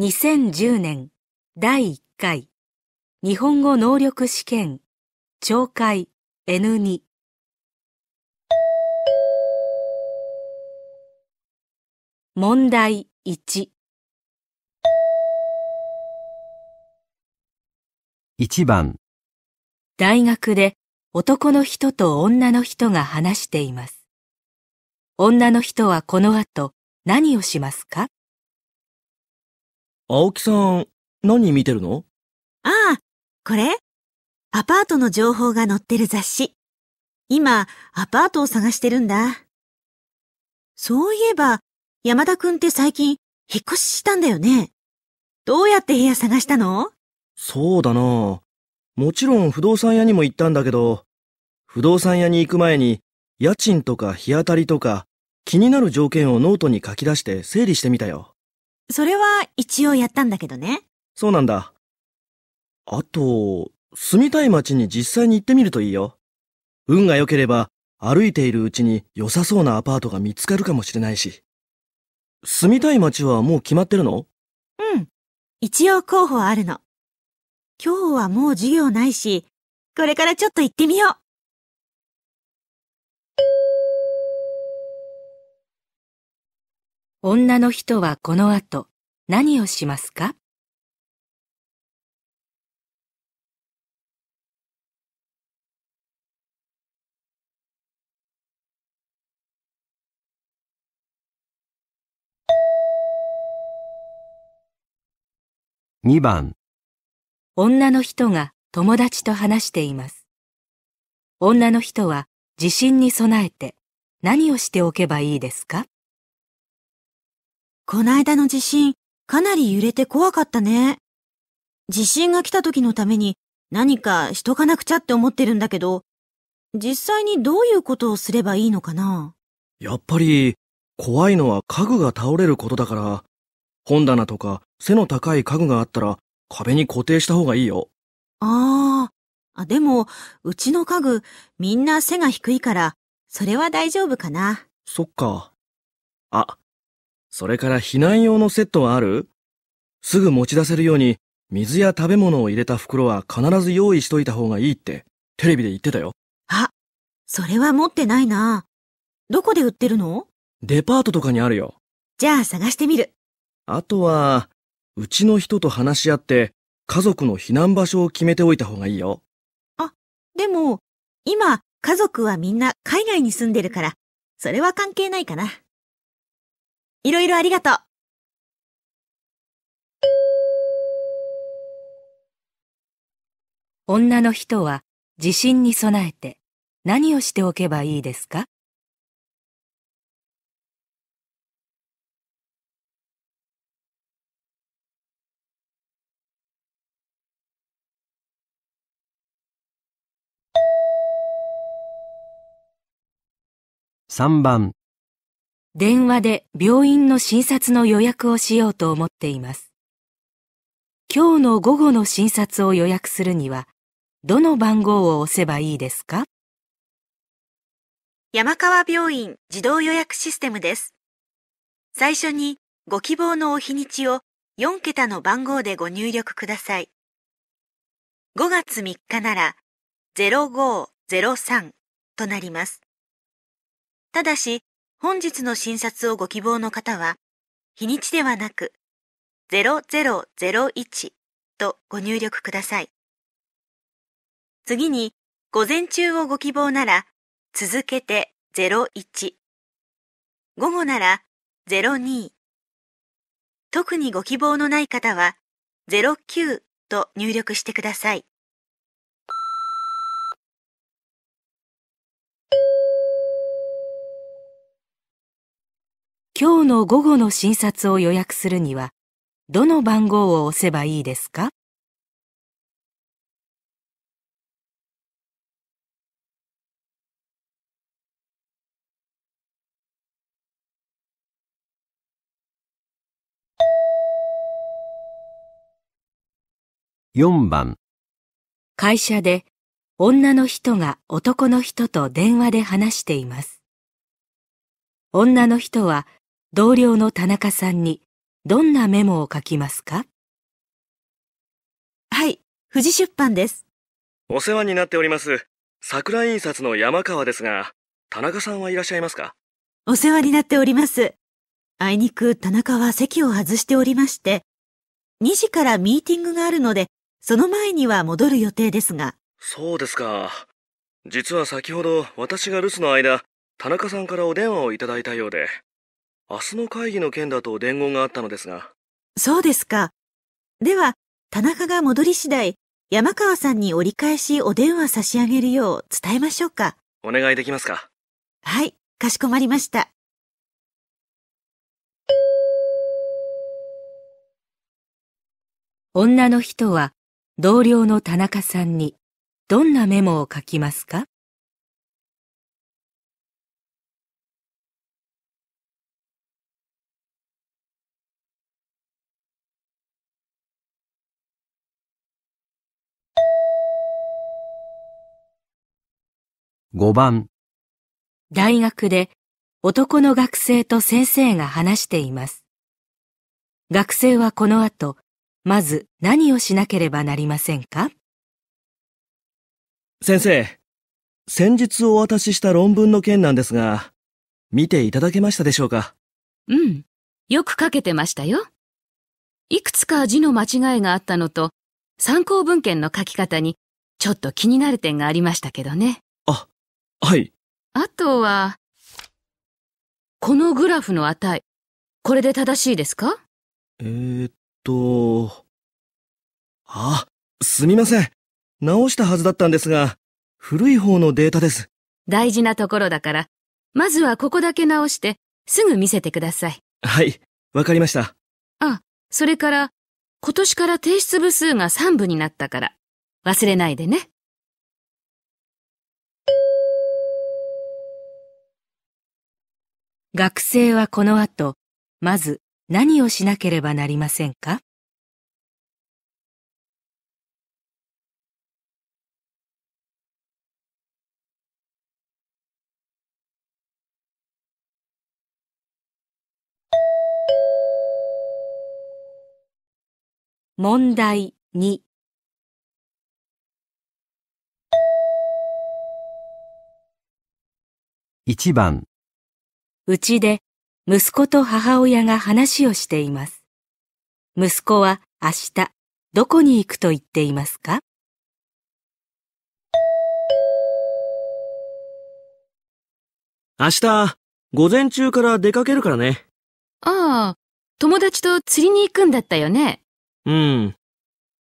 2010年第1回日本語能力試験懲戒 N2 問題1 1番大学で男の人と女の人が話しています。女の人はこの後何をしますか青木さん、何見てるのああ、これアパートの情報が載ってる雑誌。今、アパートを探してるんだ。そういえば、山田くんって最近、引っ越ししたんだよね。どうやって部屋探したのそうだなもちろん不動産屋にも行ったんだけど、不動産屋に行く前に、家賃とか日当たりとか、気になる条件をノートに書き出して整理してみたよ。それは一応やったんだけどね。そうなんだ。あと、住みたい街に実際に行ってみるといいよ。運が良ければ、歩いているうちに良さそうなアパートが見つかるかもしれないし。住みたい街はもう決まってるのうん。一応候補はあるの。今日はもう授業ないし、これからちょっと行ってみよう。女の人はこの後何をしますか2番女の人が友達と話しています女の人は地震に備えて何をしておけばいいですかこないだの地震、かなり揺れて怖かったね。地震が来た時のために何かしとかなくちゃって思ってるんだけど、実際にどういうことをすればいいのかなやっぱり、怖いのは家具が倒れることだから、本棚とか背の高い家具があったら壁に固定した方がいいよ。ああ。あ、でも、うちの家具、みんな背が低いから、それは大丈夫かな。そっか。あ、それから避難用のセットはあるすぐ持ち出せるように水や食べ物を入れた袋は必ず用意しといた方がいいってテレビで言ってたよ。あ、それは持ってないな。どこで売ってるのデパートとかにあるよ。じゃあ探してみる。あとは、うちの人と話し合って家族の避難場所を決めておいた方がいいよ。あ、でも、今、家族はみんな海外に住んでるから、それは関係ないかな。いろいろありがとう。女の人は地震に備えて何をしておけばいいですか3番電話で病院の診察の予約をしようと思っています。今日の午後の診察を予約するには、どの番号を押せばいいですか山川病院自動予約システムです。最初にご希望のお日にちを4桁の番号でご入力ください。5月3日なら0503となります。ただし、本日の診察をご希望の方は、日にちではなく、0001とご入力ください。次に、午前中をご希望なら、続けて01。午後なら02。特にご希望のない方は、09と入力してください。の午後の診察を予約するには、どの番号を押せばいいですか4番会社で女の人が男の人と電話で話しています。女の人は同僚の田中さんにどんなメモを書きますかはい、富士出版です。お世話になっております。桜印刷の山川ですが、田中さんはいらっしゃいますかお世話になっております。あいにく田中は席を外しておりまして、2時からミーティングがあるので、その前には戻る予定ですが。そうですか。実は先ほど私が留守の間、田中さんからお電話をいただいたようで。明日の会議の件だと伝言があったのですが。そうですか。では、田中が戻り次第、山川さんに折り返しお電話差し上げるよう伝えましょうか。お願いできますか。はい、かしこまりました。女の人は同僚の田中さんにどんなメモを書きますか5番大学で男の学生と先生が話しています。学生はこの後、まず何をしなければなりませんか先生、先日お渡しした論文の件なんですが、見ていただけましたでしょうかうん、よく書けてましたよ。いくつか字の間違いがあったのと、参考文献の書き方にちょっと気になる点がありましたけどね。はい。あとは、このグラフの値、これで正しいですかえー、っと、あ、すみません。直したはずだったんですが、古い方のデータです。大事なところだから、まずはここだけ直して、すぐ見せてください。はい、わかりました。あ、それから、今年から提出部数が3部になったから、忘れないでね。学生はこの後、まず何をしなければなりませんか問題2一番うちで息子と母親が話をしています。息子は明日どこに行くと言っていますか明日午前中から出かけるからね。ああ、友達と釣りに行くんだったよね。うん。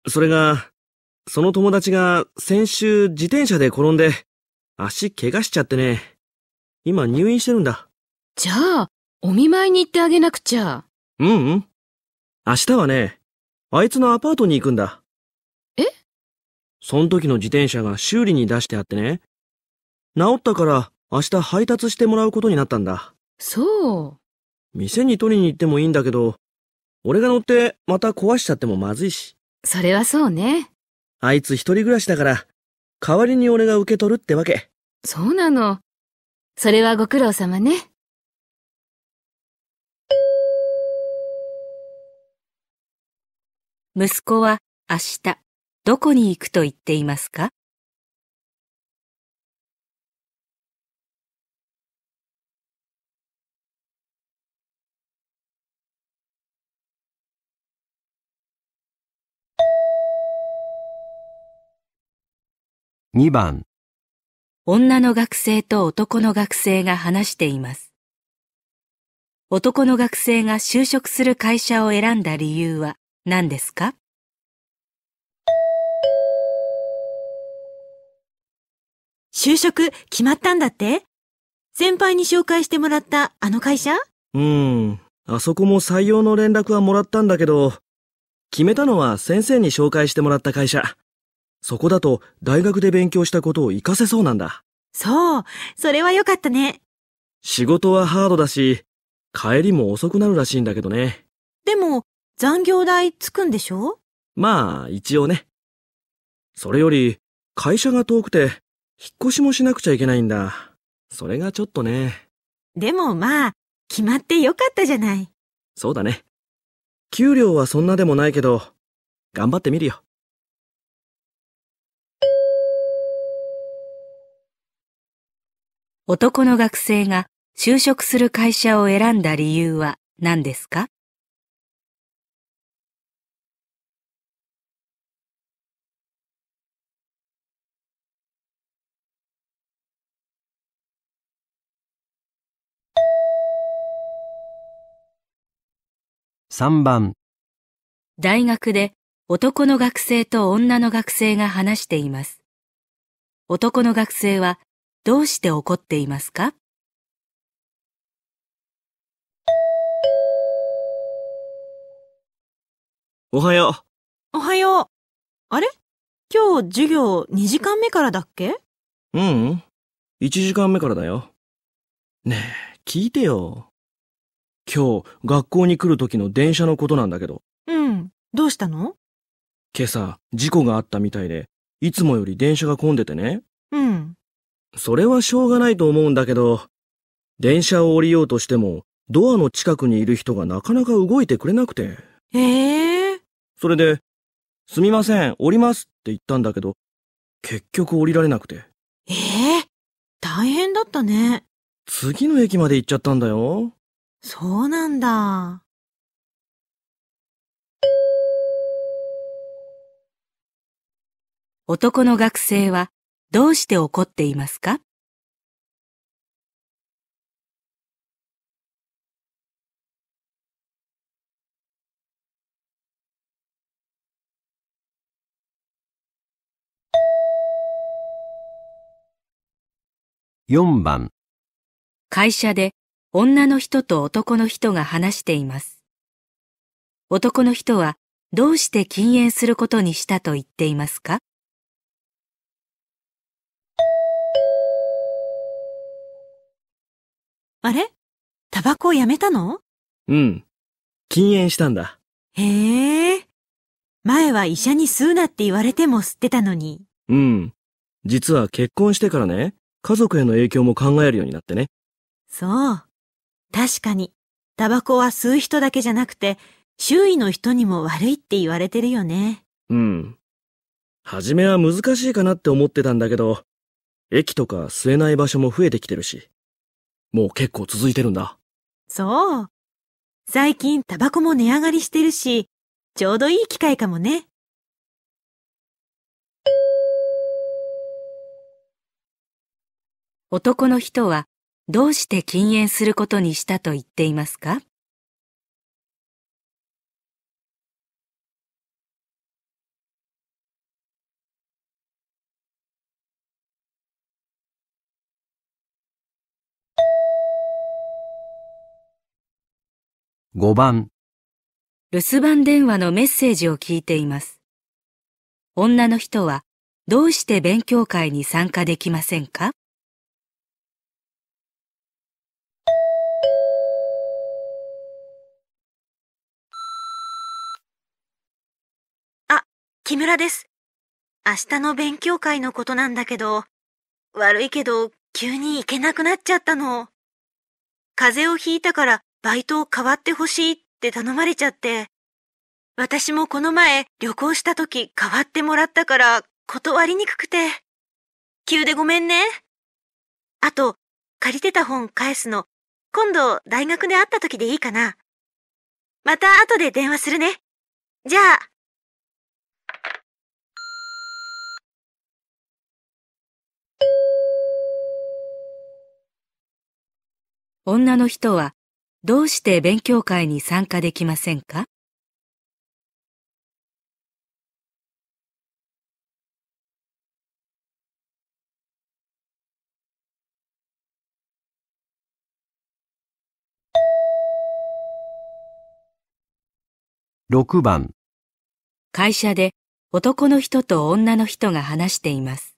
それが、その友達が先週自転車で転んで足怪我しちゃってね。今入院してるんだ。じゃあ、お見舞いに行ってあげなくちゃ。うんうん。明日はね、あいつのアパートに行くんだ。えそん時の自転車が修理に出してあってね。治ったから明日配達してもらうことになったんだ。そう。店に取りに行ってもいいんだけど、俺が乗ってまた壊しちゃってもまずいし。それはそうね。あいつ一人暮らしだから、代わりに俺が受け取るってわけ。そうなの。それはご苦労様ね。息子は明日どこに行くと言っていますか2番女の学生と男の学生が話しています男の学生が就職する会社を選んだ理由は何ですか就職決まったんだって先輩に紹介してもらったあの会社うん。あそこも採用の連絡はもらったんだけど、決めたのは先生に紹介してもらった会社。そこだと大学で勉強したことを活かせそうなんだ。そう。それは良かったね。仕事はハードだし、帰りも遅くなるらしいんだけどね。でも、残業代つくんでしょまあ、一応ね。それより、会社が遠くて、引っ越しもしなくちゃいけないんだ。それがちょっとね。でもまあ、決まってよかったじゃない。そうだね。給料はそんなでもないけど、頑張ってみるよ。男の学生が就職する会社を選んだ理由は何ですか3番大学で男の学生と女の学生が話しています。男の学生はどうして怒っていますかおはよう。おはよう。あれ今日授業2時間目からだっけうん、1時間目からだよ。ねえ、聞いてよ。今日、学校に来る時の電車のことなんだけど。うん。どうしたの今朝、事故があったみたいで、いつもより電車が混んでてね。うん。それはしょうがないと思うんだけど、電車を降りようとしても、ドアの近くにいる人がなかなか動いてくれなくて。ええー、それで、すみません、降りますって言ったんだけど、結局降りられなくて。ええー、大変だったね。次の駅まで行っちゃったんだよ。そうなんだ。男の学生はどうして怒っていますか4番会社で女の人と男の人が話しています。男の人はどうして禁煙することにしたと言っていますかあれタバコをやめたのうん。禁煙したんだ。へえ。前は医者に吸うなって言われても吸ってたのに。うん。実は結婚してからね、家族への影響も考えるようになってね。そう。確かに、タバコは吸う人だけじゃなくて、周囲の人にも悪いって言われてるよね。うん。初めは難しいかなって思ってたんだけど、駅とか吸えない場所も増えてきてるし、もう結構続いてるんだ。そう。最近タバコも値上がりしてるし、ちょうどいい機会かもね。男の人はどうして禁煙することにしたと言っていますか5番留守番電話のメッセージを聞いています女の人はどうして勉強会に参加できませんか木村です。明日の勉強会のことなんだけど、悪いけど急に行けなくなっちゃったの。風邪をひいたからバイトを変わってほしいって頼まれちゃって。私もこの前旅行した時変わってもらったから断りにくくて。急でごめんね。あと、借りてた本返すの、今度大学で会った時でいいかな。また後で電話するね。じゃあ。女の人はどうして勉強会に参加できませんか6番会社で男の人と女の人が話しています。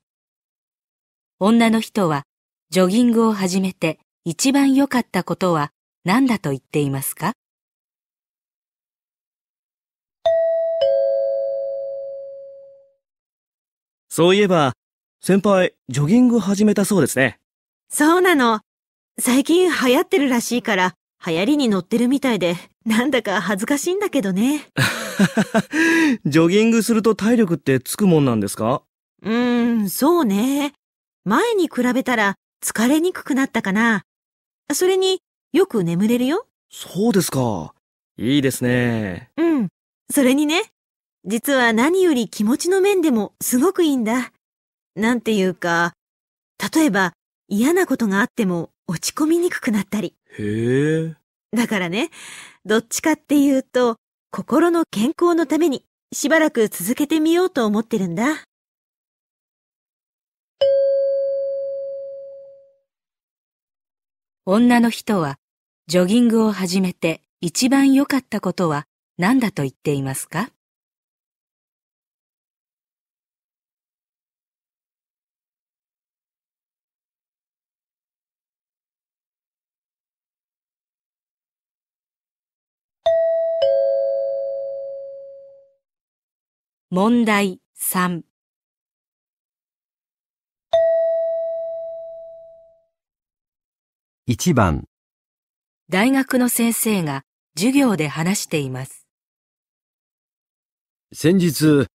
女の人はジョギングを始めて一番良かったことは何だと言っていますかそういえば、先輩、ジョギング始めたそうですね。そうなの。最近流行ってるらしいから、流行りに乗ってるみたいで、なんだか恥ずかしいんだけどね。ジョギングすると体力ってつくもんなんですかうーん、そうね。前に比べたら疲れにくくなったかな。それによく眠れるよ。そうですか。いいですね。うん。それにね、実は何より気持ちの面でもすごくいいんだ。なんていうか、例えば嫌なことがあっても落ち込みにくくなったり。へえ。だからね、どっちかっていうと、心の健康のためにしばらく続けてみようと思ってるんだ。女の人は、ジョギングを始めて一番良かったことは何だと言っていますか問題3 1番大学の先生が授業で話しています。先日、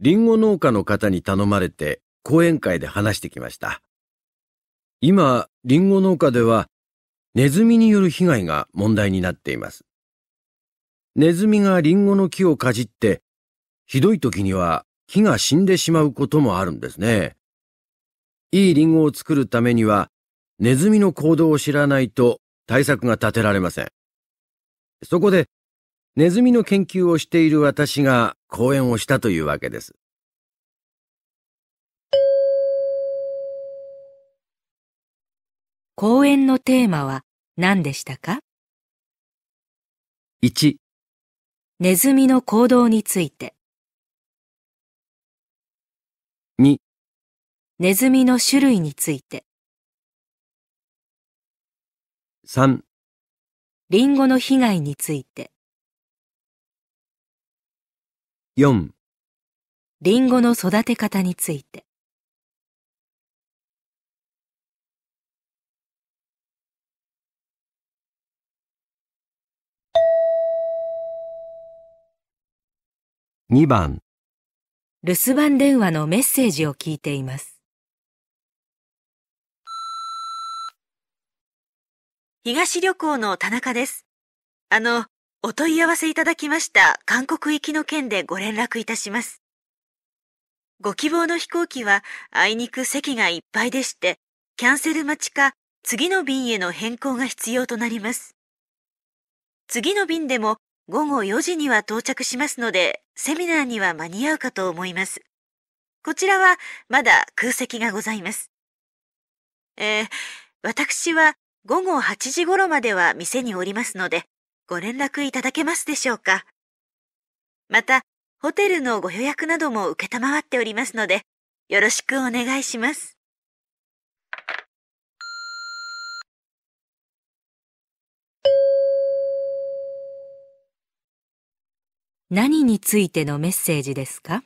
リンゴ農家の方に頼まれて講演会で話してきました。今、リンゴ農家ではネズミによる被害が問題になっています。ネズミがリンゴの木をかじって、ひどい時には木が死んでしまうこともあるんですね。いいリンゴを作るためには、ネズミの行動を知らないと対策が立てられません。そこで、ネズミの研究をしている私が講演をしたというわけです。講演のテーマは何でしたか ?1 ネズミの行動について2ネズミの種類について3リンゴの被害について4リンゴの育て方について2番留守番電話のメッセージを聞いています東旅行の田中です。あの、お問い合わせいただきました韓国行きの件でご連絡いたします。ご希望の飛行機はあいにく席がいっぱいでして、キャンセル待ちか次の便への変更が必要となります。次の便でも午後4時には到着しますので、セミナーには間に合うかと思います。こちらはまだ空席がございます。えー、私は午後8時頃までは店におりますので、ご連絡いただけますでしょうか。また、ホテルのご予約なども承っておりますので、よろしくお願いします。何についてのメッセージですか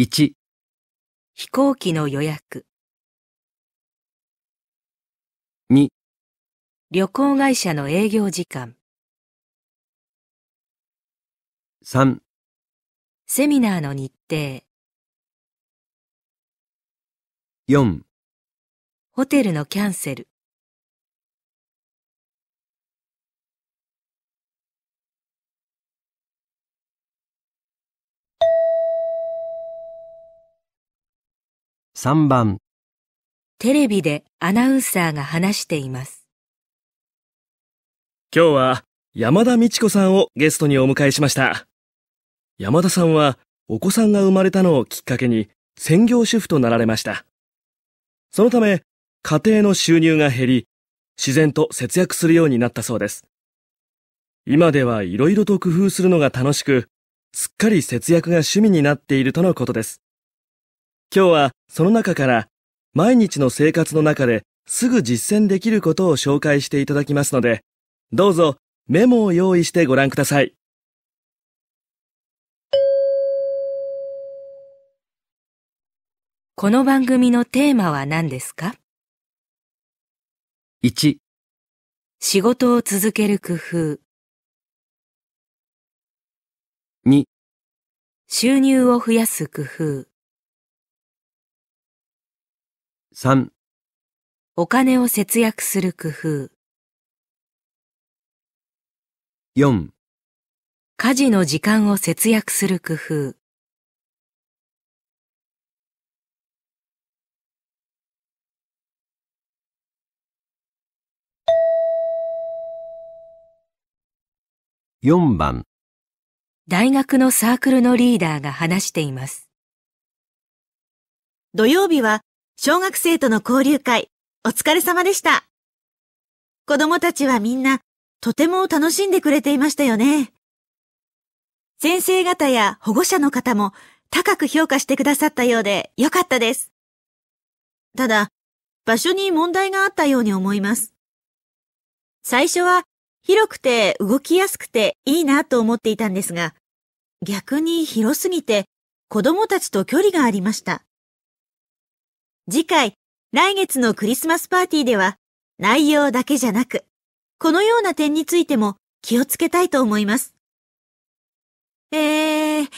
1, 1飛行機の予約2旅行会社の営業時間3セミナーの日程4ホテルのキャンセル3番テレビでアナウンサーが話しています。今日は山田美智子さんをゲストにお迎えしました。山田さんはお子さんが生まれたのをきっかけに専業主婦となられました。そのため家庭の収入が減り、自然と節約するようになったそうです。今では色々と工夫するのが楽しく、すっかり節約が趣味になっているとのことです。今日はその中から毎日の生活の中ですぐ実践できることを紹介していただきますので、どうぞメモを用意してご覧ください。この番組のテーマは何ですか ?1 仕事を続ける工夫2収入を増やす工夫3お金を節約する工夫4家事の時間を節約する工夫4番大学のサークルのリーダーが話しています。土曜日は小学生との交流会、お疲れ様でした。子供たちはみんな、とても楽しんでくれていましたよね。先生方や保護者の方も高く評価してくださったようで良かったです。ただ、場所に問題があったように思います。最初は広くて動きやすくていいなと思っていたんですが、逆に広すぎて子供たちと距離がありました。次回、来月のクリスマスパーティーでは、内容だけじゃなく、このような点についても気をつけたいと思います。えー、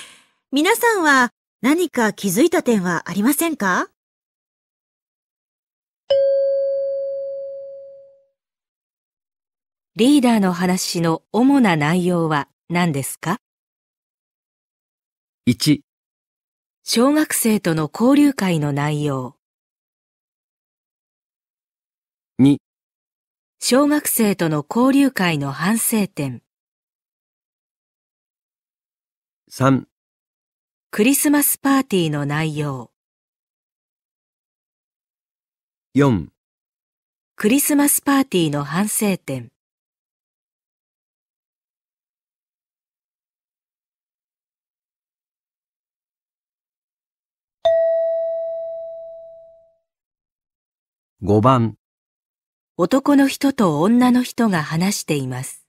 皆さんは何か気づいた点はありませんかリーダーの話の主な内容は何ですか ?1 小学生との交流会の内容小学生との交流会の反省点3クリスマスパーティーの内容4クリスマスパーティーの反省点5番男の人と女の人が話しています。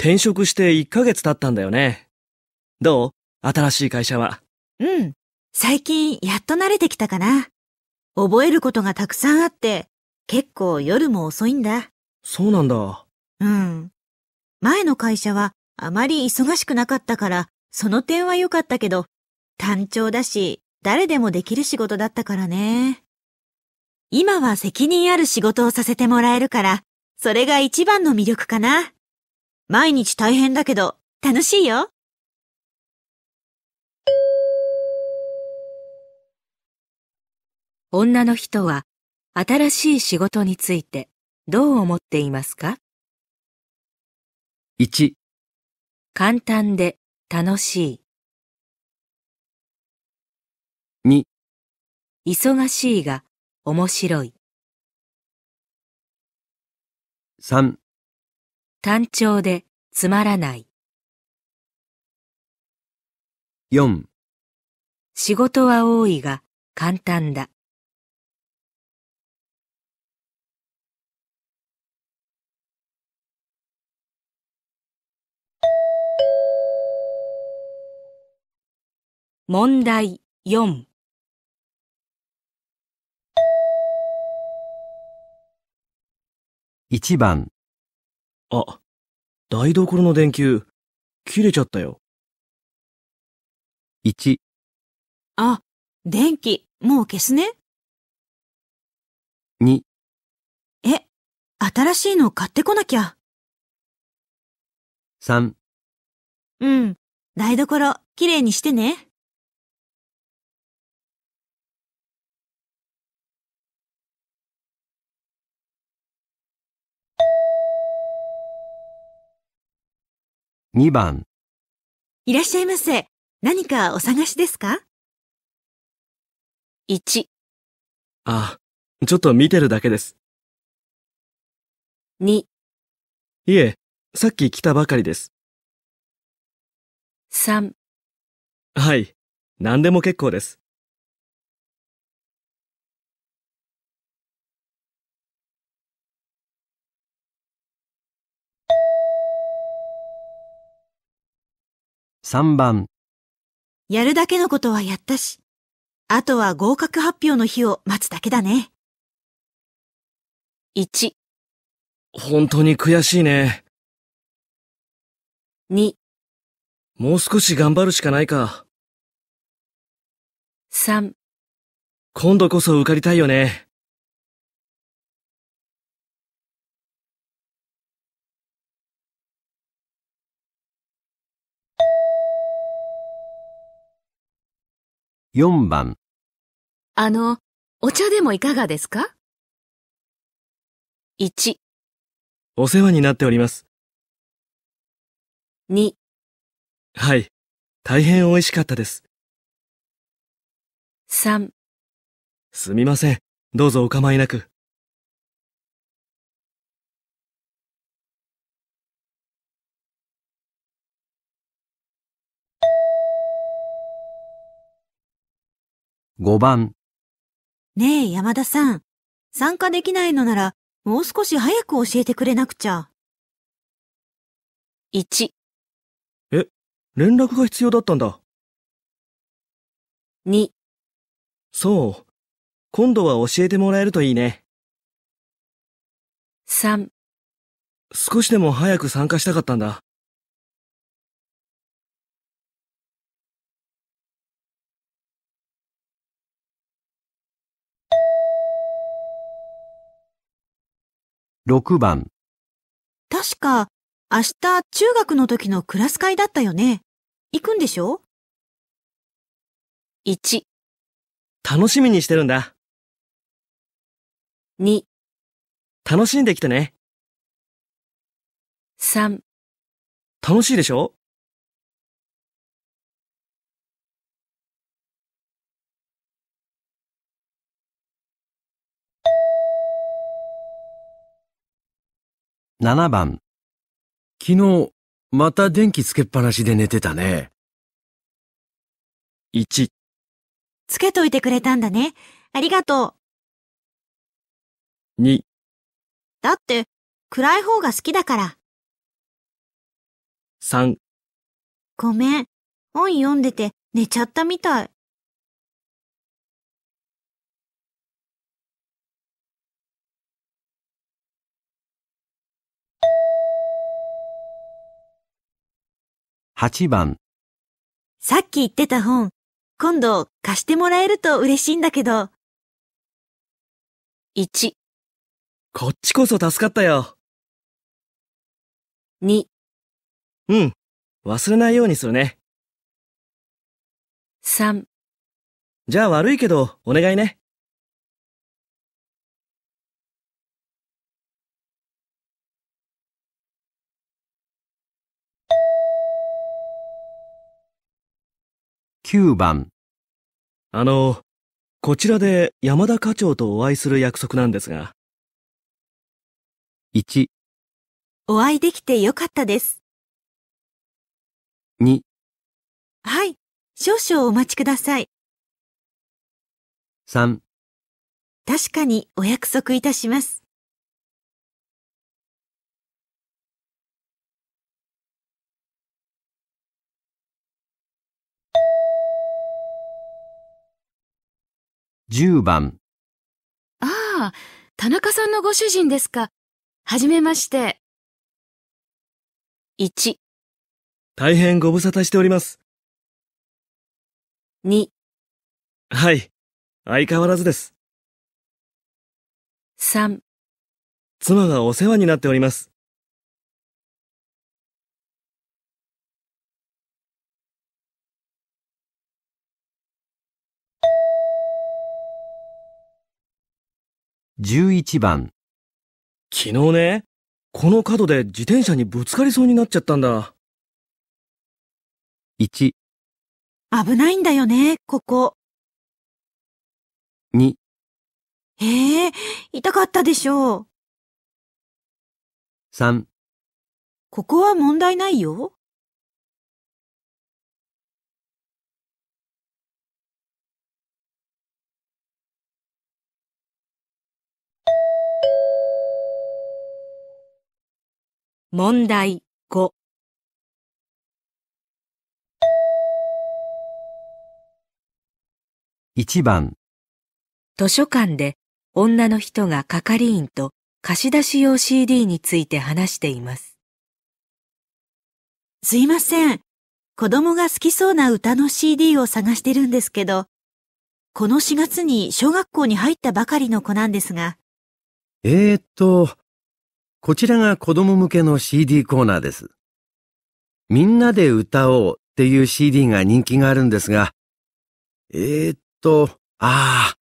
転職して1ヶ月経ったんだよね。どう新しい会社は。うん。最近やっと慣れてきたかな。覚えることがたくさんあって、結構夜も遅いんだ。そうなんだ。うん。前の会社はあまり忙しくなかったから、その点は良かったけど、単調だし、誰でもできる仕事だったからね。今は責任ある仕事をさせてもらえるから、それが一番の魅力かな。毎日大変だけど、楽しいよ。女の人は、新しい仕事について、どう思っていますか ?1、簡単で楽しい。2、忙しいが面白い。単調でつまらない。仕事は多いが簡単だ。問題4 1番。あ、台所の電球、切れちゃったよ。1、あ、電気、もう消すね。2、え、新しいの買ってこなきゃ。3。うん、台所、きれいにしてね。2番いらっしゃいませ。何かお探しですか ?1、あ、ちょっと見てるだけです。2、いえ、さっき来たばかりです。3はい、何でも結構です。3番。やるだけのことはやったし、あとは合格発表の日を待つだけだね。1。本当に悔しいね。2。もう少し頑張るしかないか。3。今度こそ受かりたいよね。4番あの、お茶でもいかがですか ?1、お世話になっております。2、はい。大変美味しかったです。3すみません。どうぞお構いなく。5番。ねえ、山田さん。参加できないのなら、もう少し早く教えてくれなくちゃ。1。え、連絡が必要だったんだ。2。そう。今度は教えてもらえるといいね。3。少しでも早く参加したかったんだ。6番確か明日中学の時のクラス会だったよね。行くんでしょ ?1 楽しみにしてるんだ。2楽しんできてね。3楽しいでしょ7番。昨日、また電気つけっぱなしで寝てたね。1。つけといてくれたんだね。ありがとう。2。だって、暗い方が好きだから。3。ごめん。本読んでて寝ちゃったみたい。8番さっき言ってた本、今度貸してもらえると嬉しいんだけど。1、こっちこそ助かったよ。2、うん、忘れないようにするね。3、じゃあ悪いけど、お願いね。9番。あの、こちらで山田課長とお会いする約束なんですが。1、お会いできてよかったです。2、はい、少々お待ちください。3確かにお約束いたします。10番。ああ、田中さんのご主人ですか。はじめまして。1、大変ご無沙汰しております。2、はい、相変わらずです。3、妻がお世話になっております。11番昨日ね、この角で自転車にぶつかりそうになっちゃったんだ。1、危ないんだよね、ここ。2、へえ、痛かったでしょう。3、ここは問題ないよ。問題5一番図書館で女の人が係員と貸し出し用 CD について話しています。すいません。子供が好きそうな歌の CD を探してるんですけど、この4月に小学校に入ったばかりの子なんですが。えー、っと、こちらが子供向けの CD コーナーです。みんなで歌おうっていう CD が人気があるんですが、えー、っと、あ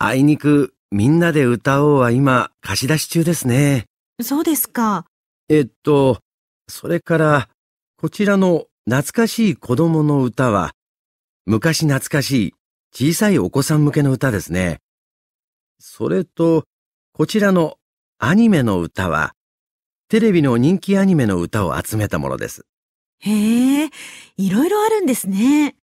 あ、あいにくみんなで歌おうは今貸し出し中ですね。そうですか。えっと、それから、こちらの懐かしい子供の歌は、昔懐かしい小さいお子さん向けの歌ですね。それと、こちらのアニメの歌は、テレビの人気アニメの歌を集めたものです。へえ、いろいろあるんですね。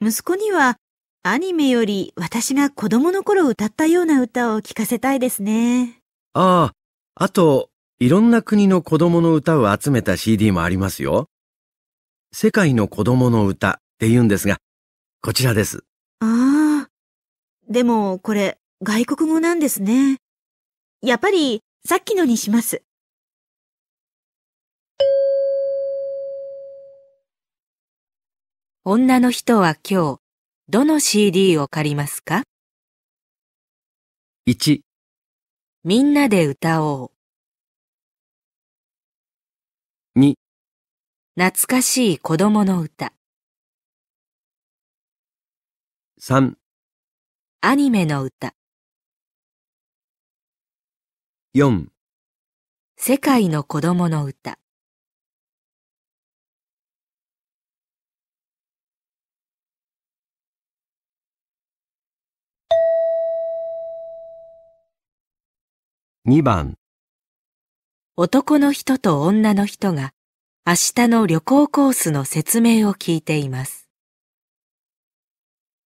息子にはアニメより私が子供の頃歌ったような歌を聴かせたいですね。ああ、あと、いろんな国の子供の歌を集めた CD もありますよ。世界の子供の歌って言うんですが、こちらです。ああ。でも、これ、外国語なんですね。やっぱり、さっきのにします。女の人は今日、どの CD を借りますか ?1、みんなで歌おう。2、懐かしい子供の歌。3、アニメの歌。4、世界の子供の歌。2番男の人と女の人が明日の旅行コースの説明を聞いています。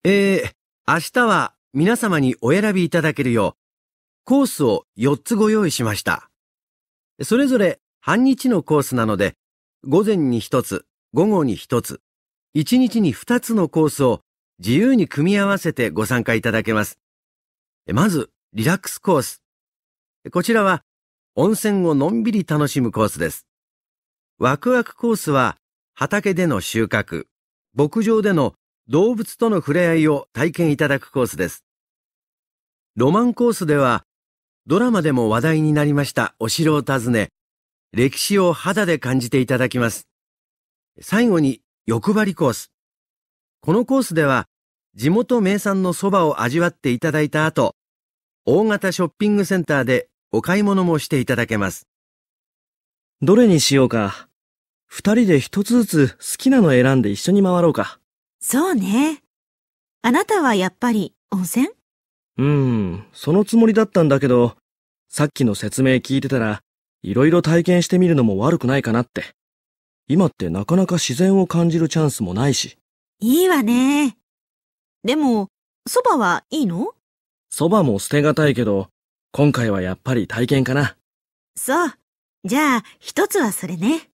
えー、明日は皆様にお選びいただけるよう、コースを4つご用意しました。それぞれ半日のコースなので、午前に1つ、午後に1つ、1日に2つのコースを自由に組み合わせてご参加いただけます。まず、リラックスコース。こちらは温泉をのんびり楽しむコースです。ワクワクコースは畑での収穫、牧場での動物との触れ合いを体験いただくコースです。ロマンコースではドラマでも話題になりましたお城を訪ね、歴史を肌で感じていただきます。最後に欲張りコース。このコースでは地元名産の蕎麦を味わっていただいた後、大型ショッピングセンターでお買い物もしていただけます。どれにしようか。二人で一つずつ好きなの選んで一緒に回ろうか。そうね。あなたはやっぱり温泉うーん、そのつもりだったんだけど、さっきの説明聞いてたら、色々体験してみるのも悪くないかなって。今ってなかなか自然を感じるチャンスもないし。いいわね。でも、蕎麦はいいの蕎麦も捨てがたいけど、今回はやっぱり体験かな。そう。じゃあ、一つはそれね。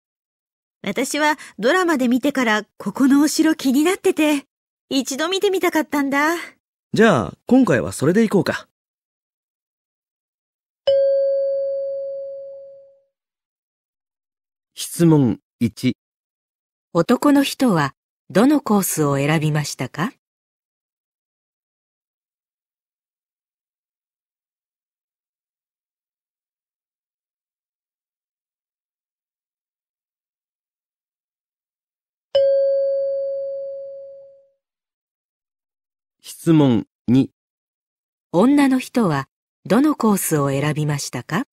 私はドラマで見てからここのお城気になってて、一度見てみたかったんだ。じゃあ、今回はそれでいこうか。質問1男の人はどのコースを選びましたか問2女の人はどのコースを選びましたか